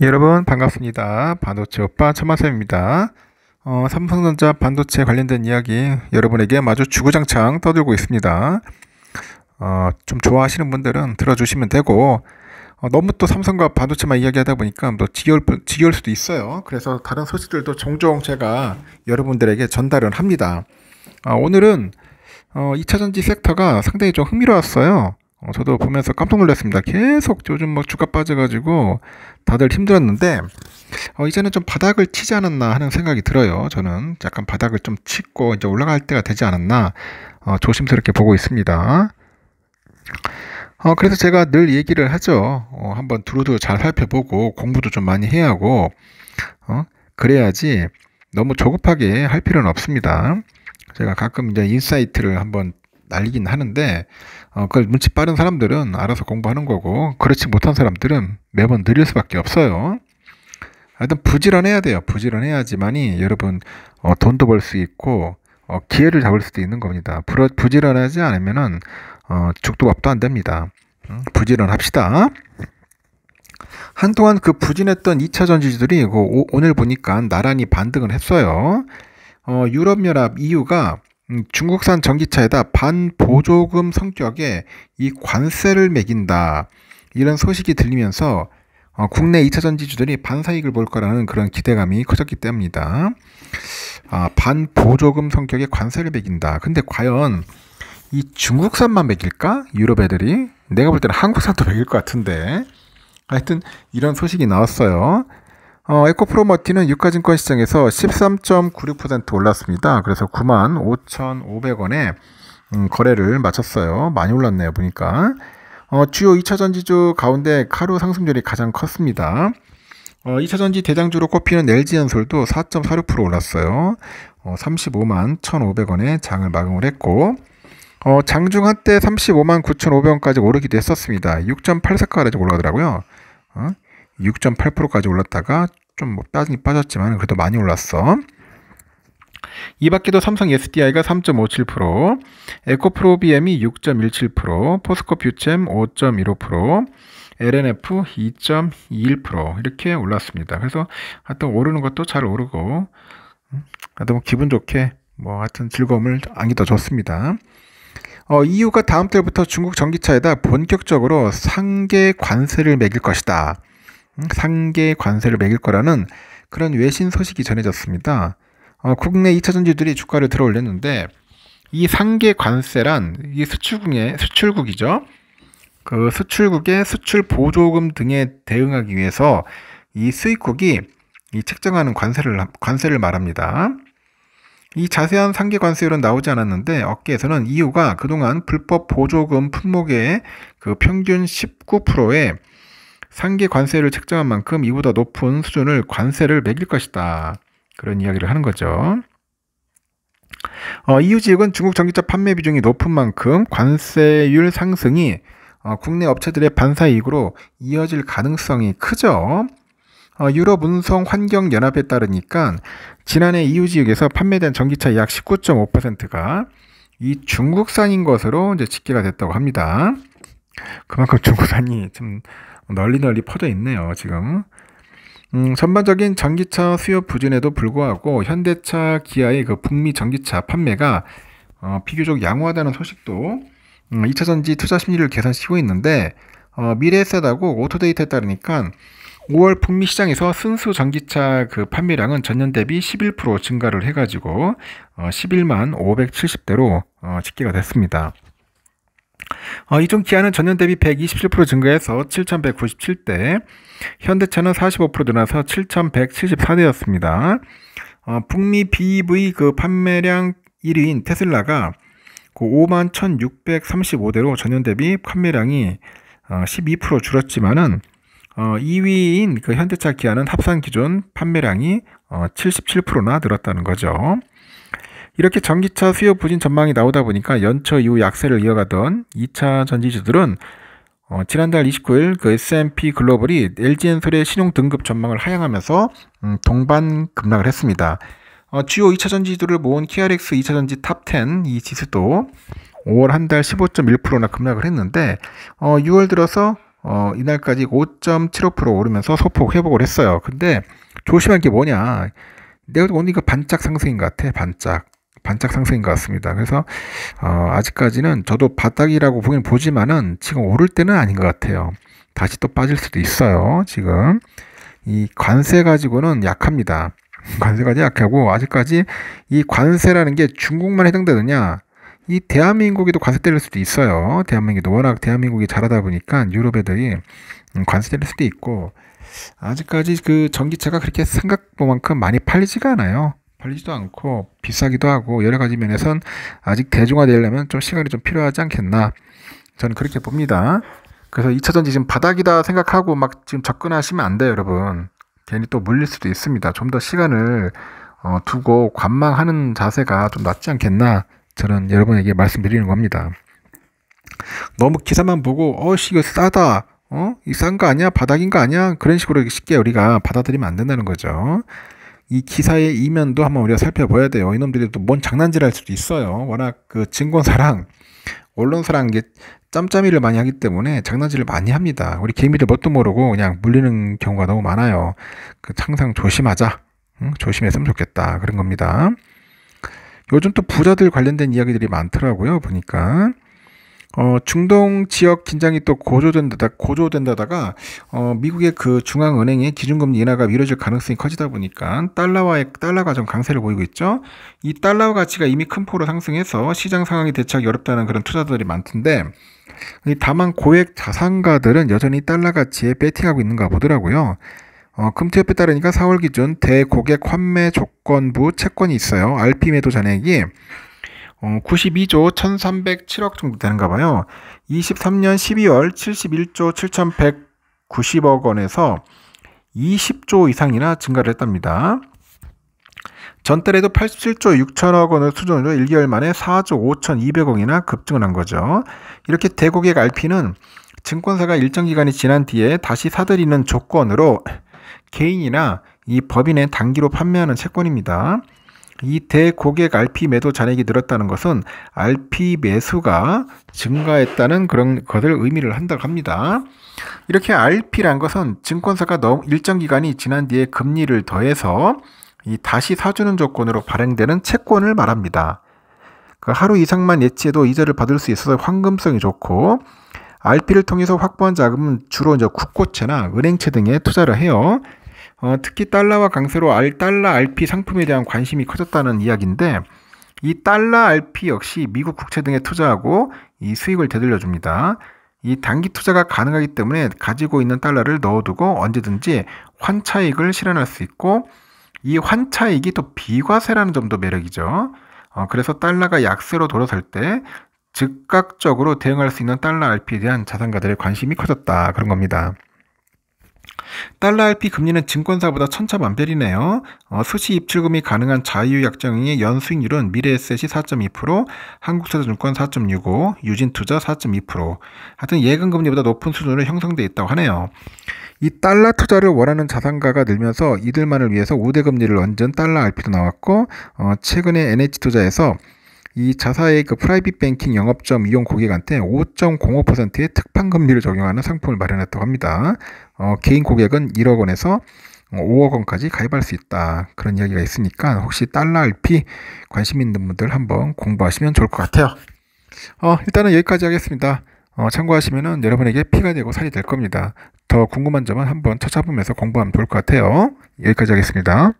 여러분 반갑습니다. 반도체 오빠 천만쌤입니다. 어, 삼성전자 반도체 관련된 이야기 여러분에게 마주 주구장창 떠들고 있습니다. 어, 좀 좋아하시는 분들은 들어주시면 되고 어, 너무 또 삼성과 반도체만 이야기하다 보니까 또 지겨울, 지겨울 수도 있어요. 그래서 다른 소식들도 종종 제가 여러분들에게 전달을 합니다. 아, 오늘은 2차전지 어, 섹터가 상당히 좀 흥미로웠어요. 어, 저도 보면서 깜짝 놀랐습니다. 계속 요즘 막 뭐 주가 빠져가지고 다들 힘들었는데 어, 이제는 좀 바닥을 치지 않았나 하는 생각이 들어요. 저는 약간 바닥을 좀 치고 이제 올라갈 때가 되지 않았나 어, 조심스럽게 보고 있습니다. 어, 그래서 제가 늘 얘기를 하죠. 어, 한번 두루두루 잘 살펴보고 공부도 좀 많이 해야 하고 어, 그래야지 너무 조급하게 할 필요는 없습니다. 제가 가끔 이제 인사이트를 한번 날리긴 하는데 어, 그걸 눈치 빠른 사람들은 알아서 공부하는 거고 그렇지 못한 사람들은 매번 느릴 수밖에 없어요. 하여튼 부지런해야 돼요. 부지런해야지만이 여러분 어, 돈도 벌 수 있고 어, 기회를 잡을 수도 있는 겁니다. 부러, 부지런하지 않으면은 어, 죽도 밥도 안 됩니다. 음, 부지런합시다. 한동안 그 부진했던 2차 전지주들이 그 오, 늘 보니까 나란히 반등을 했어요. 어, 유럽연합 이유가 음, 중국산 전기차에다 반보조금 성격의 이 관세를 매긴다 이런 소식이 들리면서 어, 국내 2차 전지주들이 반사익을 볼 거라는 그런 기대감이 커졌기 때문이다. 아, 반보조금 성격의 관세를 매긴다. 근데 과연 이 중국산만 매길까? 유럽 애들이? 내가 볼 때는 한국산도 매길 것 같은데. 하여튼 이런 소식이 나왔어요. 어, 에코프로머티는 유가증권 시장에서 13.96% 올랐습니다. 그래서 9 5,500원에 음, 거래를 마쳤어요. 많이 올랐네요. 보니까 어, 주요 2차 전지주 가운데 카루 상승률이 가장 컸습니다. 어, 2차 전지 대장주로 꼽히는 LG연솔도 4.46% 올랐어요. 어, 35만 1,500원에 장을 마감을 했고 어, 장중 한때 35만 9,500원까지 오르기도 했었습니다. 6.84까지 올라가더라고요. 어? 6.8%까지 올랐다가 좀뭐 빠진 빠졌지만 그래도 많이 올랐어. 이 밖에도 삼성 SDI가 3.57%, 에코프로 비엠이 6.17%, 포스코 퓨쳔 5.15%, LNF 2.21% 이렇게 올랐습니다. 그래서 하여튼 오르는 것도 잘 오르고 음, 하여튼 뭐 기분 좋게 뭐 하여튼 즐거움을 안기다 줬습니다. 어, EU가 다음 달부터 중국 전기차에다 본격적으로 상계 관세를 매길 것이다. 상계 관세를 매길 거라는 그런 외신 소식이 전해졌습니다. 어, 국내 2차 전지들이 주가를 들어 올렸는데 이 상계 관세란 이 수출국의 수출국이죠. 그 수출국의 수출 보조금 등에 대응하기 위해서 이 수입국이 이 책정하는 관세를 관세를 말합니다. 이 자세한 상계 관세율은 나오지 않았는데 업계에서는 이유가 그동안 불법 보조금 품목의 그 평균 19%의 상계 관세를 책정한 만큼 이보다 높은 수준을 관세를 매길 것이다. 그런 이야기를 하는 거죠. 어, EU 지역은 중국 전기차 판매 비중이 높은 만큼 관세율 상승이 어, 국내 업체들의 반사 이익으로 이어질 가능성이 크죠. 어, 유럽 운송 환경 연합에 따르니까 지난해 EU 지역에서 판매된 전기차 약 19.5%가 이 중국산인 것으로 이제 집계가 됐다고 합니다. 그만큼 중고산이좀 널리 널리 퍼져 있네요, 지금. 음, 전반적인 전기차 수요 부진에도 불구하고 현대차, 기아의 그 북미 전기차 판매가 어, 비교적 양호하다는 소식도 음, 2차 전지 투자 심리를 개선시키고 있는데 어, 미래세다고 오토데이터에 따르니까 5월 북미 시장에서 순수 전기차 그 판매량은 전년 대비 11% 증가를 해가지고 어, 11만 570대로 어, 집계가 됐습니다. 어, 이중 기아는 전년 대비 127% 증가해서 7,197대, 현대차는 45% 늘어나서 7,174대였습니다. 어, 북미 BEV 그 판매량 1위인 테슬라가 그5 1,635대로 전년 대비 판매량이 어, 12% 줄었지만은 어, 2위인 그 현대차 기아는 합산 기준 판매량이 어, 77%나 늘었다는 거죠. 이렇게 전기차 수요 부진 전망이 나오다 보니까 연초 이후 약세를 이어가던 2차 전지주들은 어, 지난달 29일 그 S&P 글로벌이 LG엔솔의 신용 등급 전망을 하향하면서 음, 동반 급락을 했습니다. 어, 주요 2차 전지주를 모은 KRX 2차 전지 탑 10 이 지수도 5월 한 달 15.1%나 급락을 했는데 어, 6월 들어서 어, 이날까지 5.75% 오르면서 소폭 회복을 했어요. 근데 조심한게 뭐냐? 내가 오늘 이거 반짝 상승인 것 같아. 반짝. 반짝 상승인 것 같습니다. 그래서 어, 아직까지는 저도 바닥이라고 보긴 보지만은 지금 오를 때는 아닌 것 같아요. 다시 또 빠질 수도 있어요. 지금 이 관세 가지고는 약합니다. 관세가 약하고 아직까지 이 관세라는 게 중국만 해당되느냐? 이 대한민국에도 관세 때릴 수도 있어요. 대한민국이 워낙 대한민국이 잘하다 보니까 유럽 애들이 음, 관세 때릴 수도 있고 아직까지 그 전기차가 그렇게 생각만큼 많이 팔리지가 않아요. 팔리지도 않고 비싸기도 하고 여러 가지 면에선 아직 대중화되려면 좀 시간이 좀 필요하지 않겠나 저는 그렇게 봅니다. 그래서 2차전지 지금 바닥이다 생각하고 막 지금 접근하시면 안 돼요, 여러분. 괜히 또 물릴 수도 있습니다. 좀 더 시간을 어, 두고 관망하는 자세가 좀 낫지 않겠나 저는 여러분에게 말씀드리는 겁니다. 너무 기사만 보고 어씨 이거 싸다 어? 이싼거 아니야? 바닥인 거 아니야? 그런 식으로 쉽게 우리가 받아들이면 안 된다는 거죠. 이 기사의 이면도 한번 우리가 살펴봐야 돼요. 이놈들이 또 뭔 장난질 할 수도 있어요. 워낙 그 증권사랑 언론사랑 이게 짬짬이를 많이 하기 때문에 장난질을 많이 합니다. 우리 개미들 뭣도 모르고 그냥 물리는 경우가 너무 많아요. 그 항상 조심하자. 응? 조심했으면 좋겠다. 그런 겁니다. 요즘 또 부자들 관련된 이야기들이 많더라고요. 보니까. 어, 중동 지역 긴장이 또 고조된다, 고조된다다가, 어, 미국의 그 중앙은행의 기준금리 인하가 미뤄질 가능성이 커지다 보니까 달러와의, 달러가 좀 강세를 보이고 있죠. 이 달러 가치가 이미 큰포로 상승해서 시장 상황이 대처하기 어렵다는 그런 투자들이 많던데, 다만 고액 자산가들은 여전히 달러 가치에 베팅하고 있는가 보더라고요. 어, 금투협에 따르니까 4월 기준 대고객 환매 조건부 채권이 있어요. RP 매도 잔액이 어, 92조 1307억 정도 되는가 봐요. 23년 12월 71조 7190억 원에서 20조 이상이나 증가를 했답니다. 전달에도 87조 6천억 원을 수준으로 1개월 만에 4조 5,200억이나 급증을 한 거죠. 이렇게 대고객 RP는 증권사가 일정 기간이 지난 뒤에 다시 사들이는 조건으로 개인이나 이법인의 단기로 판매하는 채권입니다. 이 대고객 RP 매도 잔액이 늘었다는 것은 RP 매수가 증가했다는 그런 것을 의미를 한다고 합니다. 이렇게 RP란 것은 증권사가 일정 기간이 지난 뒤에 금리를 더해서 이 다시 사주는 조건으로 발행되는 채권을 말합니다. 그 하루 이상만 예치해도 이자를 받을 수 있어서 황금성이 좋고 RP를 통해서 확보한 자금은 주로 이제 국고채나 은행채 등에 투자를 해요. 어, 특히 달러와 강세로 알 달러 RP 상품에 대한 관심이 커졌다는 이야기인데 이 달러 RP 역시 미국 국채 등에 투자하고 이 수익을 되돌려 줍니다. 이 단기 투자가 가능하기 때문에 가지고 있는 달러를 넣어두고 언제든지 환차익을 실현할 수 있고 이 환차익이 또 비과세라는 점도 매력이죠. 어, 그래서 달러가 약세로 돌아설 때 즉각적으로 대응할 수 있는 달러 RP에 대한 자산가들의 관심이 커졌다 그런 겁니다. 달러 RP 금리는 증권사보다 천차만별이네요. 어, 수시 입출금이 가능한 자유약정의 연수익률은 미래에셋이 4.2%, 한국투자증권 4.65, 유진투자 4.2%. 하여튼 예금금리보다 높은 수준으로 형성돼 있다고 하네요. 이 달러 투자를 원하는 자산가가 늘면서 이들만을 위해서 우대 금리를 얹은 달러 RP도 나왔고 어, 최근에 NH투자에서 이 자사의 그 프라이빗 뱅킹 영업점 이용 고객한테 5.05%의 특판 금리를 적용하는 상품을 마련했다고 합니다. 어, 개인 고객은 1억 원에서 5억 어, 원까지 가입할 수 있다. 그런 이야기가 있으니까 혹시 달러 RP 관심 있는 분들 한번 공부하시면 좋을 것 같아요. 어, 일단은 여기까지 하겠습니다. 어, 참고하시면 여러분에게 피가 되고 살이 될 겁니다. 더 궁금한 점은 한번 찾아보면서 공부하면 좋을 것 같아요. 여기까지 하겠습니다.